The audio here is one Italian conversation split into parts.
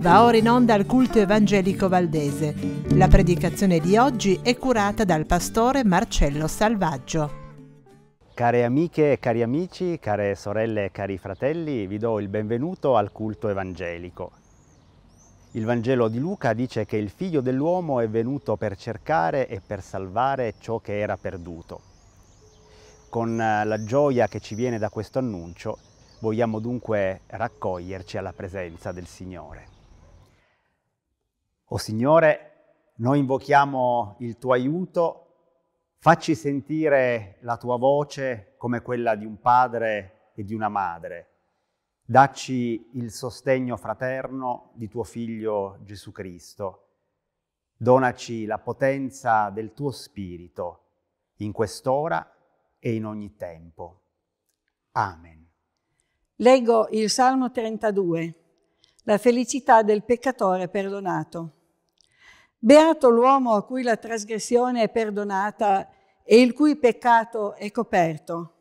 Va ora in onda al culto evangelico valdese. La predicazione di oggi è curata dal pastore Marcello Salvaggio. Care amiche e cari amici, care sorelle e cari fratelli, vi do il benvenuto al culto evangelico. Il Vangelo di Luca dice che il figlio dell'uomo è venuto per cercare e per salvare ciò che era perduto. Con eh, la gioia che ci viene da questo annuncio, vogliamo dunque raccoglierci alla presenza del Signore. O Signore, noi invochiamo il tuo aiuto, facci sentire la tua voce come quella di un padre e di una madre. Dacci il sostegno fraterno di tuo figlio Gesù Cristo. Donaci la potenza del tuo spirito in quest'ora e in ogni tempo. Amen. Leggo il Salmo 32, la felicità del peccatore perdonato. Beato l'uomo a cui la trasgressione è perdonata e il cui peccato è coperto.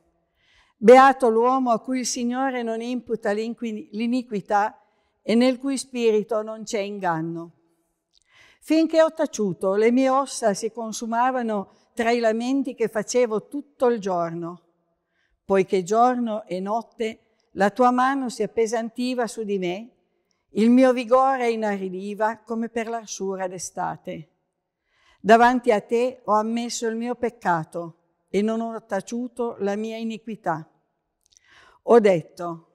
Beato l'uomo a cui il Signore non imputa l'iniquità e nel cui spirito non c'è inganno. Finché ho taciuto, le mie ossa si consumavano tra i lamenti che facevo tutto il giorno, poiché giorno e notte la tua mano si appesantiva su di me, il mio vigore inaridiva come per l'arsura d'estate. Davanti a te ho ammesso il mio peccato e non ho taciuto la mia iniquità. Ho detto,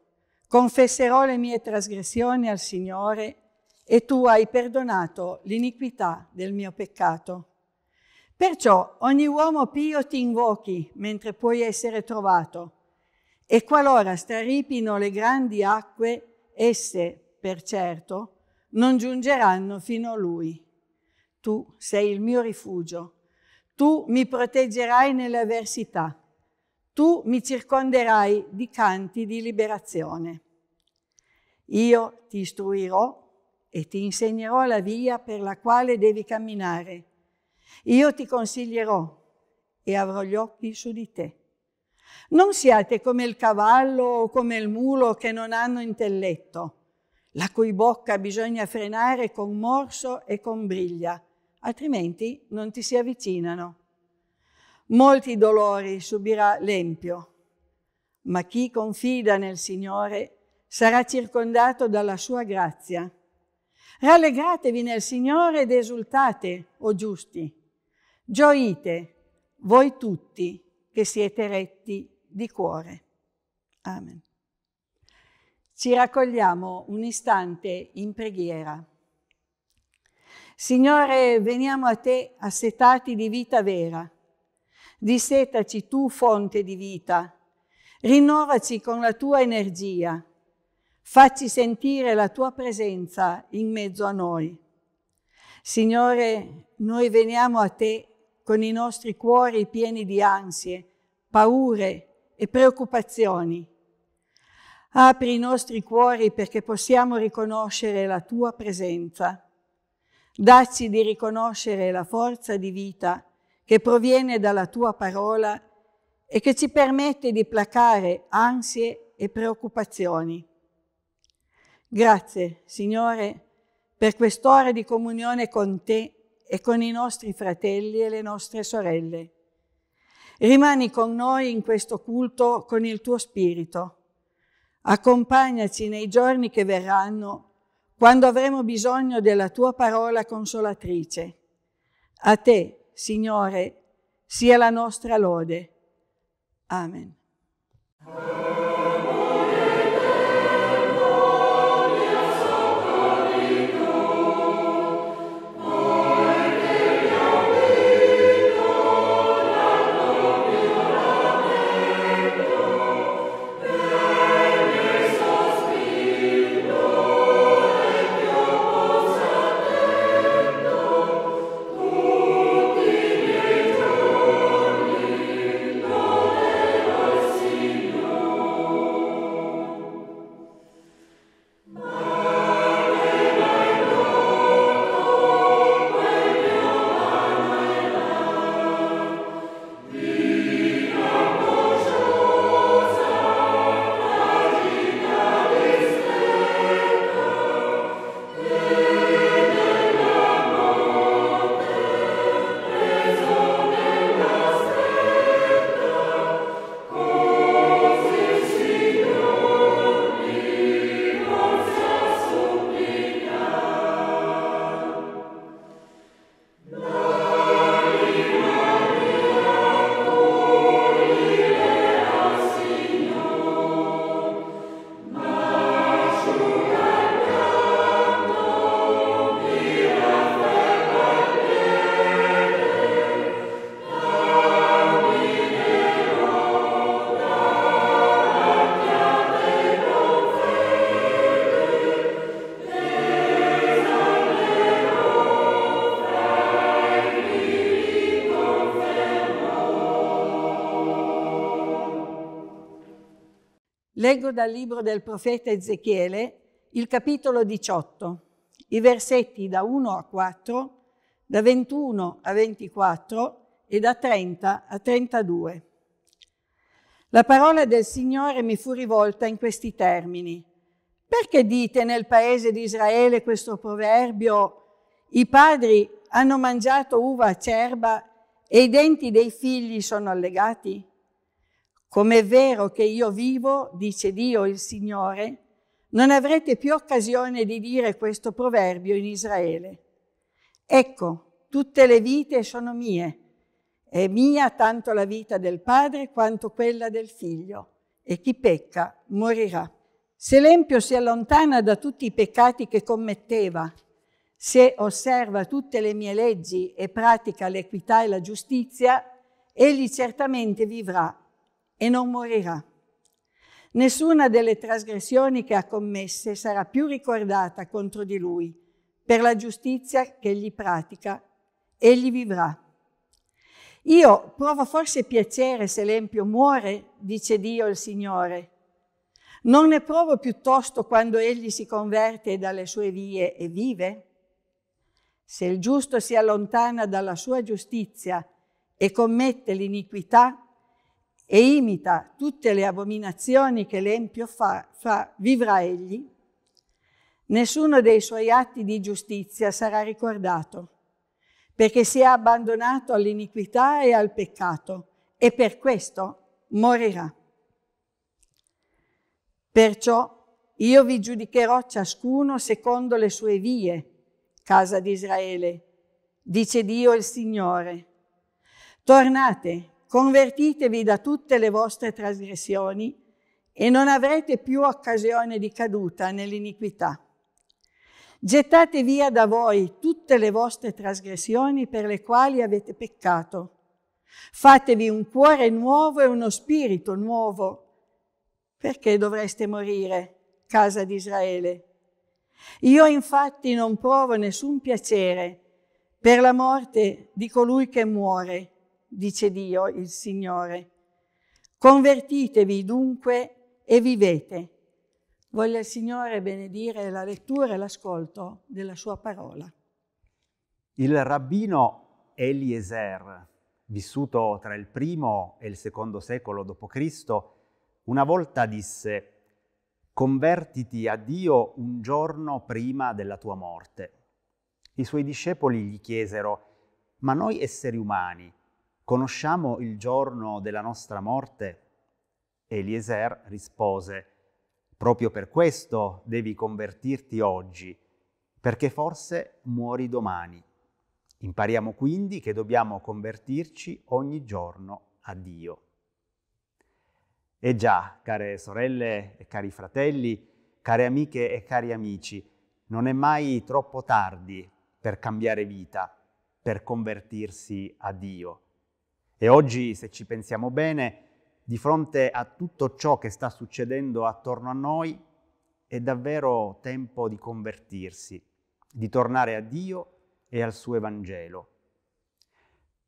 confesserò le mie trasgressioni al Signore e tu hai perdonato l'iniquità del mio peccato. Perciò ogni uomo pio ti invochi mentre puoi essere trovato, e qualora straripino le grandi acque, esse, per certo, non giungeranno fino a lui. Tu sei il mio rifugio, tu mi proteggerai nelle avversità, tu mi circonderai di canti di liberazione. Io ti istruirò e ti insegnerò la via per la quale devi camminare io ti consiglierò e avrò gli occhi su di te. Non siate come il cavallo o come il mulo che non hanno intelletto, la cui bocca bisogna frenare con morso e con briglia, altrimenti non ti si avvicinano. Molti dolori subirà l'empio, ma chi confida nel Signore sarà circondato dalla sua grazia. Rallegratevi nel Signore ed esultate, o giusti Gioite voi tutti che siete retti di cuore. Amen. Ci raccogliamo un istante in preghiera. Signore, veniamo a te assetati di vita vera. Dissetaci tu, fonte di vita. Rinnovaci con la tua energia. Facci sentire la tua presenza in mezzo a noi. Signore, noi veniamo a te con i nostri cuori pieni di ansie, paure e preoccupazioni. Apri i nostri cuori perché possiamo riconoscere la tua presenza. Dacci di riconoscere la forza di vita che proviene dalla tua parola e che ci permette di placare ansie e preoccupazioni. Grazie, Signore, per quest'ora di comunione con te e con i nostri fratelli e le nostre sorelle. Rimani con noi in questo culto con il tuo spirito. Accompagnaci nei giorni che verranno, quando avremo bisogno della tua parola consolatrice. A te, Signore, sia la nostra lode. Amen. Leggo dal libro del profeta Ezechiele, il capitolo 18, i versetti da 1 a 4, da 21 a 24 e da 30 a 32. La parola del Signore mi fu rivolta in questi termini. Perché dite nel paese di Israele questo proverbio, i padri hanno mangiato uva acerba e i denti dei figli sono allegati? Come è vero che io vivo, dice Dio il Signore, non avrete più occasione di dire questo proverbio in Israele. Ecco, tutte le vite sono mie. È mia tanto la vita del padre quanto quella del figlio, e chi pecca morirà. Se l'empio si allontana da tutti i peccati che commetteva, se osserva tutte le mie leggi e pratica l'equità e la giustizia, egli certamente vivrà e non morirà. Nessuna delle trasgressioni che ha commesse sarà più ricordata contro di lui, per la giustizia che egli pratica, egli vivrà. Io provo forse piacere se l'empio muore, dice Dio il Signore. Non ne provo piuttosto quando egli si converte dalle sue vie e vive? Se il giusto si allontana dalla sua giustizia e commette l'iniquità, e imita tutte le abominazioni che l'empio fa, fa, vivrà egli. Nessuno dei suoi atti di giustizia sarà ricordato, perché si è abbandonato all'iniquità e al peccato, e per questo morirà. Perciò io vi giudicherò ciascuno secondo le sue vie, casa di Israele, dice Dio il Signore. Tornate, Convertitevi da tutte le vostre trasgressioni e non avrete più occasione di caduta nell'iniquità. Gettate via da voi tutte le vostre trasgressioni per le quali avete peccato. Fatevi un cuore nuovo e uno spirito nuovo. Perché dovreste morire, casa di Israele? Io infatti non provo nessun piacere per la morte di colui che muore, dice Dio, il Signore. Convertitevi dunque e vivete. Voglia il Signore benedire la lettura e l'ascolto della sua parola. Il rabbino Eliezer, vissuto tra il primo e il secondo secolo d.C., una volta disse «Convertiti a Dio un giorno prima della tua morte». I suoi discepoli gli chiesero «Ma noi esseri umani?» conosciamo il giorno della nostra morte? Eliezer rispose, proprio per questo devi convertirti oggi, perché forse muori domani. Impariamo quindi che dobbiamo convertirci ogni giorno a Dio. E già, care sorelle e cari fratelli, care amiche e cari amici, non è mai troppo tardi per cambiare vita, per convertirsi a Dio. E oggi, se ci pensiamo bene, di fronte a tutto ciò che sta succedendo attorno a noi, è davvero tempo di convertirsi, di tornare a Dio e al suo Evangelo.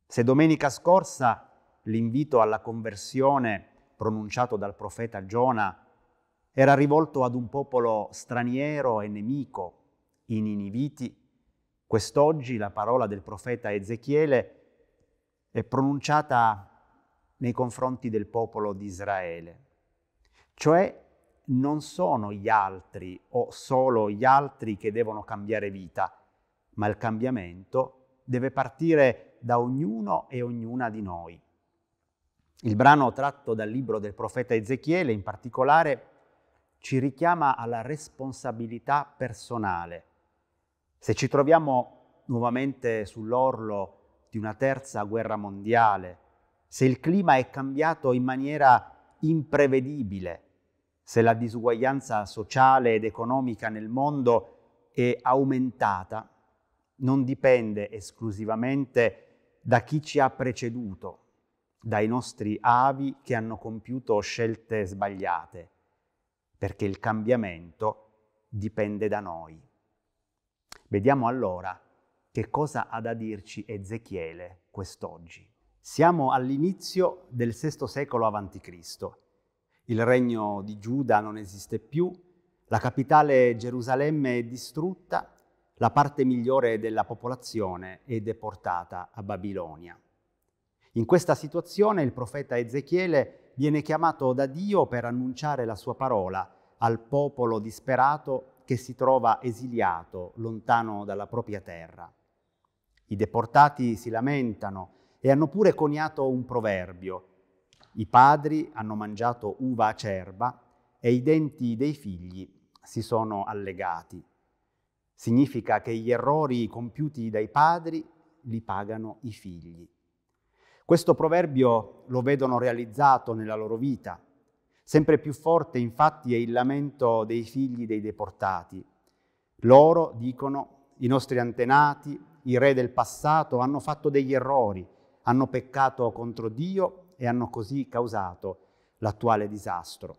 Se domenica scorsa l'invito alla conversione pronunciato dal profeta Giona era rivolto ad un popolo straniero e nemico, i Niniviti, quest'oggi la parola del profeta Ezechiele è pronunciata nei confronti del popolo di Israele. Cioè non sono gli altri o solo gli altri che devono cambiare vita, ma il cambiamento deve partire da ognuno e ognuna di noi. Il brano tratto dal libro del profeta Ezechiele in particolare ci richiama alla responsabilità personale. Se ci troviamo nuovamente sull'orlo di una terza guerra mondiale, se il clima è cambiato in maniera imprevedibile, se la disuguaglianza sociale ed economica nel mondo è aumentata, non dipende esclusivamente da chi ci ha preceduto, dai nostri avi che hanno compiuto scelte sbagliate, perché il cambiamento dipende da noi. Vediamo allora che cosa ha da dirci Ezechiele quest'oggi. Siamo all'inizio del VI secolo a.C. Il regno di Giuda non esiste più, la capitale Gerusalemme è distrutta, la parte migliore della popolazione è deportata a Babilonia. In questa situazione il profeta Ezechiele viene chiamato da Dio per annunciare la sua parola al popolo disperato che si trova esiliato lontano dalla propria terra. I deportati si lamentano e hanno pure coniato un proverbio. I padri hanno mangiato uva acerba e i denti dei figli si sono allegati. Significa che gli errori compiuti dai padri li pagano i figli. Questo proverbio lo vedono realizzato nella loro vita. Sempre più forte infatti è il lamento dei figli dei deportati. Loro dicono, i nostri antenati i re del passato hanno fatto degli errori, hanno peccato contro Dio e hanno così causato l'attuale disastro.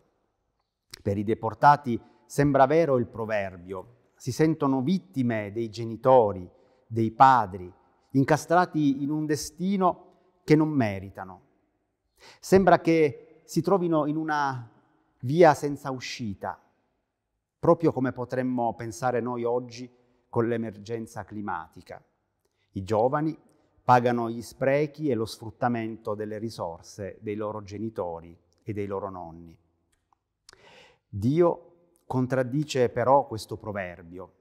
Per i deportati sembra vero il proverbio, si sentono vittime dei genitori, dei padri, incastrati in un destino che non meritano. Sembra che si trovino in una via senza uscita, proprio come potremmo pensare noi oggi con l'emergenza climatica. I giovani pagano gli sprechi e lo sfruttamento delle risorse dei loro genitori e dei loro nonni. Dio contraddice però questo proverbio.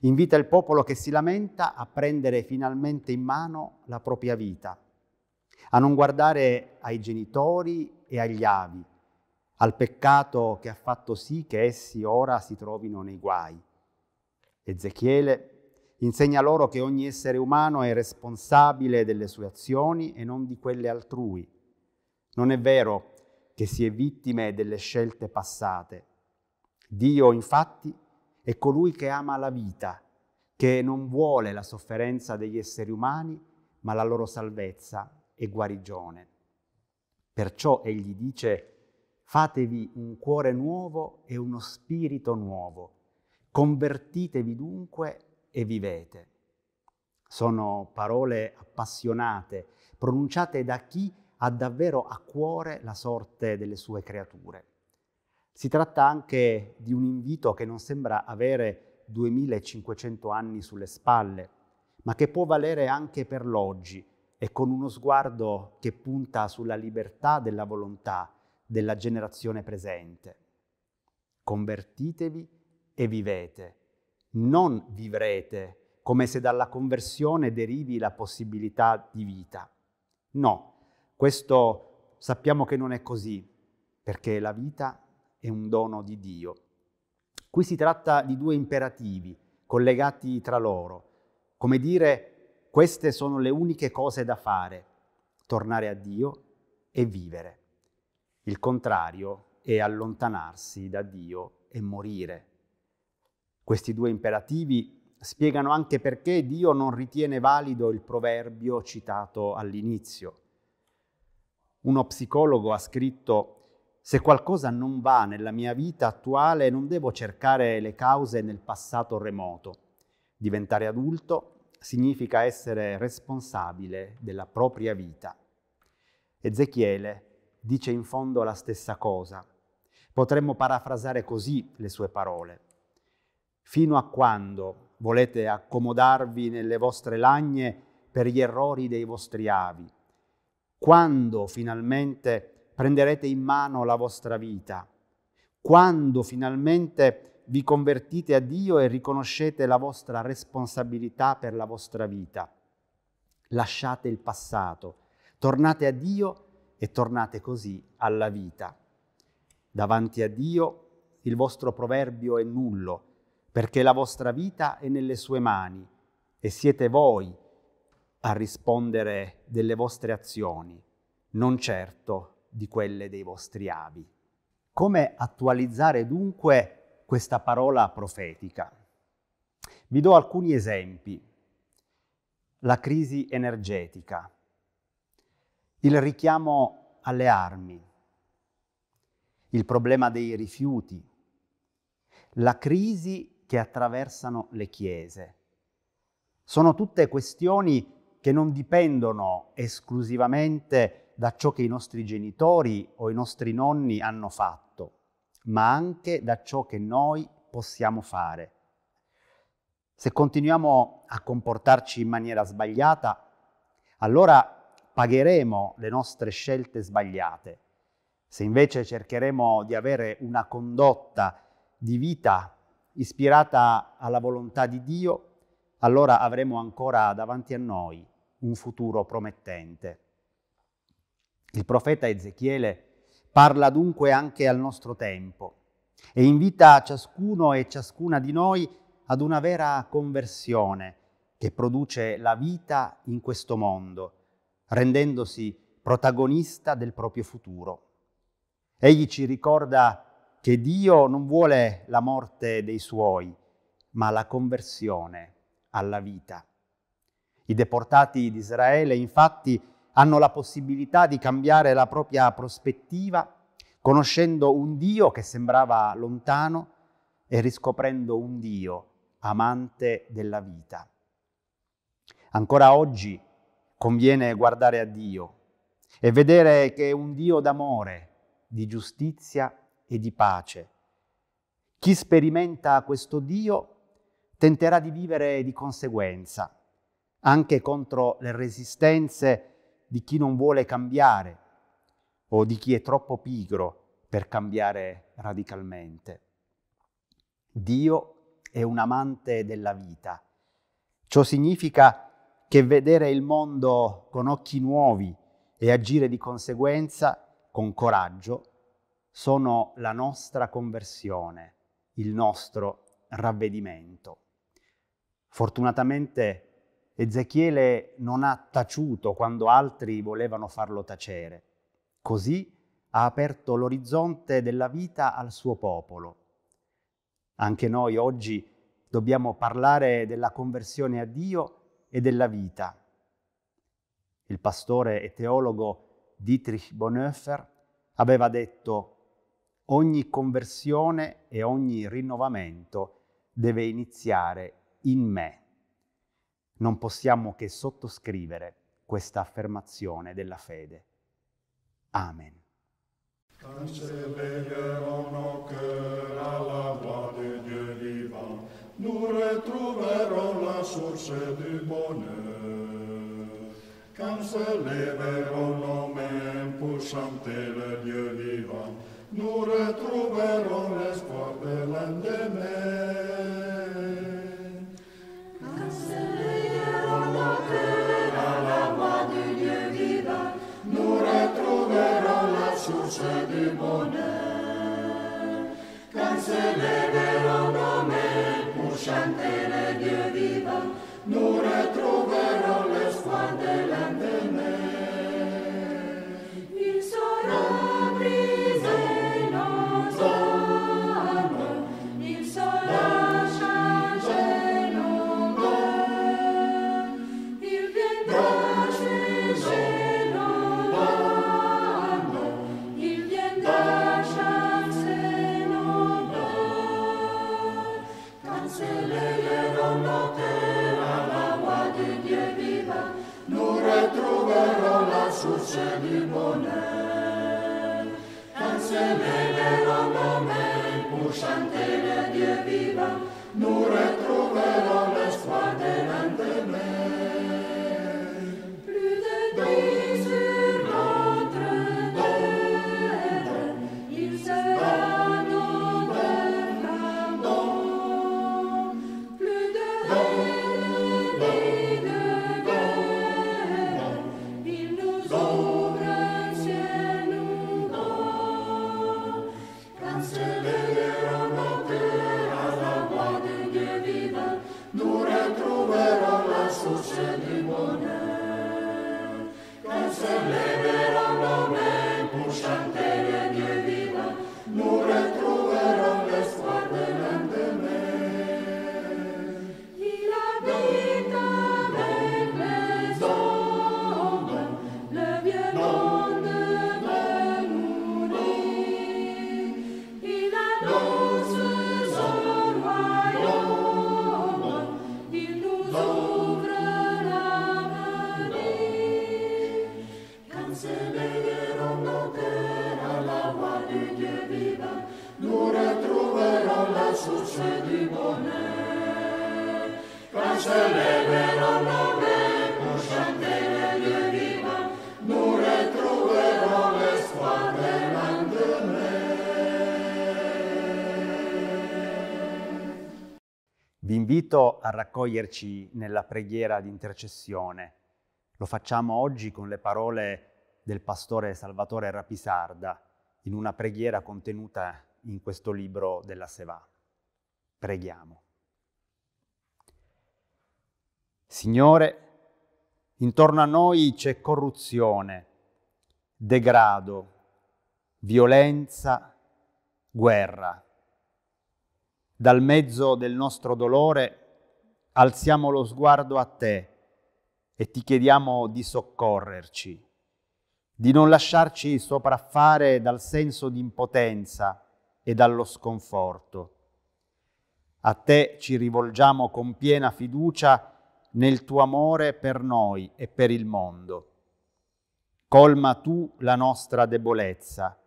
Invita il popolo che si lamenta a prendere finalmente in mano la propria vita, a non guardare ai genitori e agli avi, al peccato che ha fatto sì che essi ora si trovino nei guai. Ezechiele Insegna loro che ogni essere umano è responsabile delle sue azioni e non di quelle altrui. Non è vero che si è vittime delle scelte passate. Dio, infatti, è colui che ama la vita, che non vuole la sofferenza degli esseri umani, ma la loro salvezza e guarigione. Perciò egli dice, fatevi un cuore nuovo e uno spirito nuovo. Convertitevi dunque e vivete. Sono parole appassionate, pronunciate da chi ha davvero a cuore la sorte delle sue creature. Si tratta anche di un invito che non sembra avere 2500 anni sulle spalle, ma che può valere anche per l'oggi e con uno sguardo che punta sulla libertà della volontà della generazione presente. Convertitevi e vivete non vivrete come se dalla conversione derivi la possibilità di vita. No, questo sappiamo che non è così, perché la vita è un dono di Dio. Qui si tratta di due imperativi collegati tra loro, come dire queste sono le uniche cose da fare, tornare a Dio e vivere. Il contrario è allontanarsi da Dio e morire questi due imperativi spiegano anche perché Dio non ritiene valido il proverbio citato all'inizio. Uno psicologo ha scritto se qualcosa non va nella mia vita attuale non devo cercare le cause nel passato remoto. Diventare adulto significa essere responsabile della propria vita. Ezechiele dice in fondo la stessa cosa. Potremmo parafrasare così le sue parole. Fino a quando volete accomodarvi nelle vostre lagne per gli errori dei vostri avi? Quando finalmente prenderete in mano la vostra vita? Quando finalmente vi convertite a Dio e riconoscete la vostra responsabilità per la vostra vita? Lasciate il passato, tornate a Dio e tornate così alla vita. Davanti a Dio il vostro proverbio è nullo perché la vostra vita è nelle sue mani e siete voi a rispondere delle vostre azioni, non certo di quelle dei vostri avi. Come attualizzare dunque questa parola profetica? Vi do alcuni esempi. La crisi energetica, il richiamo alle armi, il problema dei rifiuti, la crisi che attraversano le chiese. Sono tutte questioni che non dipendono esclusivamente da ciò che i nostri genitori o i nostri nonni hanno fatto, ma anche da ciò che noi possiamo fare. Se continuiamo a comportarci in maniera sbagliata, allora pagheremo le nostre scelte sbagliate. Se invece cercheremo di avere una condotta di vita ispirata alla volontà di Dio, allora avremo ancora davanti a noi un futuro promettente. Il profeta Ezechiele parla dunque anche al nostro tempo e invita ciascuno e ciascuna di noi ad una vera conversione che produce la vita in questo mondo, rendendosi protagonista del proprio futuro. Egli ci ricorda che Dio non vuole la morte dei suoi, ma la conversione alla vita. I deportati di Israele infatti hanno la possibilità di cambiare la propria prospettiva conoscendo un Dio che sembrava lontano e riscoprendo un Dio amante della vita. Ancora oggi conviene guardare a Dio e vedere che è un Dio d'amore, di giustizia e di pace. Chi sperimenta questo Dio tenterà di vivere di conseguenza, anche contro le resistenze di chi non vuole cambiare o di chi è troppo pigro per cambiare radicalmente. Dio è un amante della vita. Ciò significa che vedere il mondo con occhi nuovi e agire di conseguenza con coraggio sono la nostra conversione, il nostro ravvedimento. Fortunatamente Ezechiele non ha taciuto quando altri volevano farlo tacere. Così ha aperto l'orizzonte della vita al suo popolo. Anche noi oggi dobbiamo parlare della conversione a Dio e della vita. Il pastore e teologo Dietrich Bonhoeffer aveva detto Ogni conversione e ogni rinnovamento deve iniziare in me. Non possiamo che sottoscrivere questa affermazione della fede. Amen. Nous retrouverons la source du bonheur. Quand se lèveront nos mains pour chanter le Dieu vivant, nous retrouverons l'espoir de l'un des la voie de Dieu vivant, nous retrouverons la source du bonheur. Quand invito a raccoglierci nella preghiera di intercessione. Lo facciamo oggi con le parole del pastore Salvatore Rapisarda in una preghiera contenuta in questo libro della Sevà. Preghiamo. Signore, intorno a noi c'è corruzione, degrado, violenza, guerra. Dal mezzo del nostro dolore alziamo lo sguardo a te e ti chiediamo di soccorrerci, di non lasciarci sopraffare dal senso di impotenza e dallo sconforto. A te ci rivolgiamo con piena fiducia nel tuo amore per noi e per il mondo. Colma tu la nostra debolezza.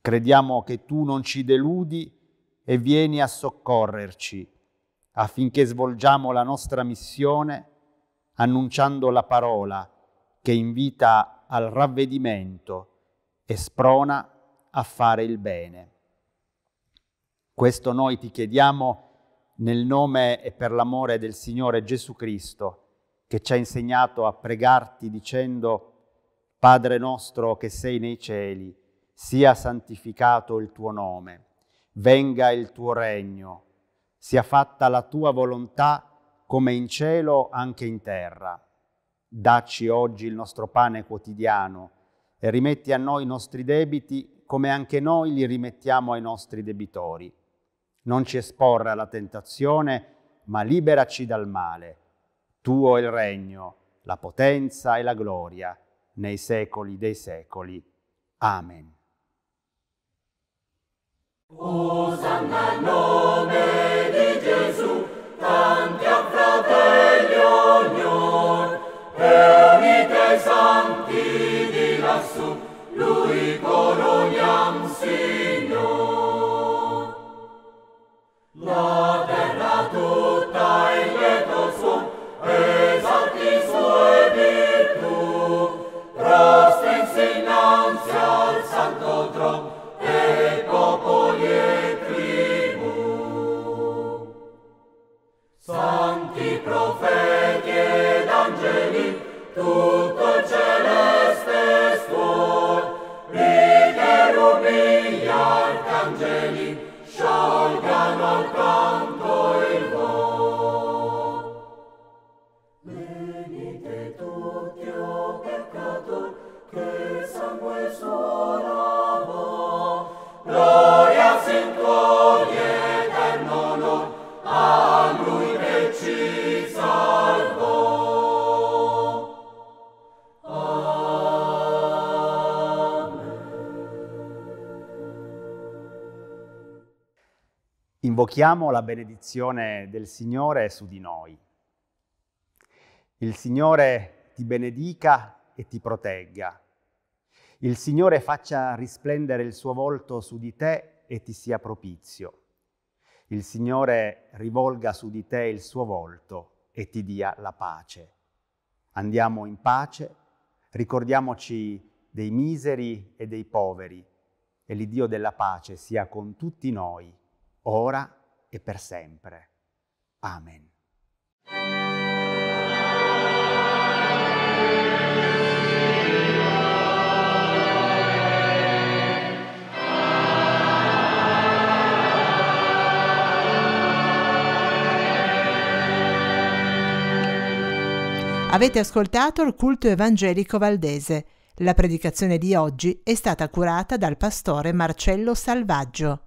Crediamo che tu non ci deludi e vieni a soccorrerci affinché svolgiamo la nostra missione annunciando la parola che invita al ravvedimento e sprona a fare il bene. Questo noi ti chiediamo nel nome e per l'amore del Signore Gesù Cristo, che ci ha insegnato a pregarti dicendo, Padre nostro che sei nei cieli, sia santificato il tuo nome, venga il tuo regno sia fatta la tua volontà come in cielo anche in terra. Dacci oggi il nostro pane quotidiano e rimetti a noi i nostri debiti come anche noi li rimettiamo ai nostri debitori. Non ci esporre alla tentazione, ma liberaci dal male. Tuo è il regno, la potenza e la gloria, nei secoli dei secoli. Amen. Osanna nomen 扔掉。invochiamo la benedizione del Signore su di noi. Il Signore ti benedica e ti protegga. Il Signore faccia risplendere il suo volto su di te e ti sia propizio. Il Signore rivolga su di te il suo volto e ti dia la pace. Andiamo in pace, ricordiamoci dei miseri e dei poveri, e l'Iddio della pace sia con tutti noi ora e per sempre. Amen. Avete ascoltato il culto evangelico valdese. La predicazione di oggi è stata curata dal pastore Marcello Salvaggio.